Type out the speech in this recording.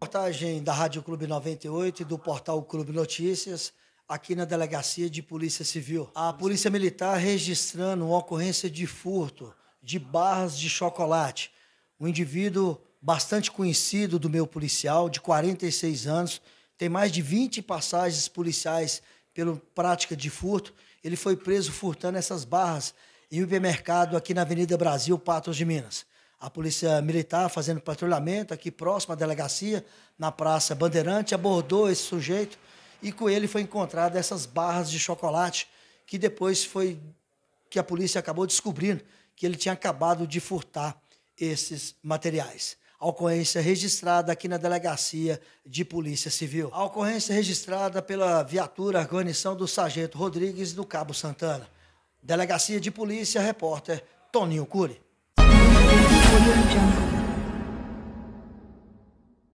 Reportagem da Rádio Clube 98 e do portal Clube Notícias, aqui na Delegacia de Polícia Civil. A Polícia Militar registrando uma ocorrência de furto de barras de chocolate. Um indivíduo bastante conhecido do meu policial, de 46 anos, tem mais de 20 passagens policiais pela prática de furto. Ele foi preso furtando essas barras em um hipermercado aqui na Avenida Brasil, Patos de Minas a Polícia Militar fazendo patrulhamento aqui próximo à delegacia, na Praça Bandeirante, abordou esse sujeito e com ele foi encontrado essas barras de chocolate que depois foi que a polícia acabou descobrindo que ele tinha acabado de furtar esses materiais. A ocorrência registrada aqui na Delegacia de Polícia Civil. A ocorrência registrada pela viatura guarnição do Sargento Rodrigues do Cabo Santana. Delegacia de Polícia, repórter Toninho Cury.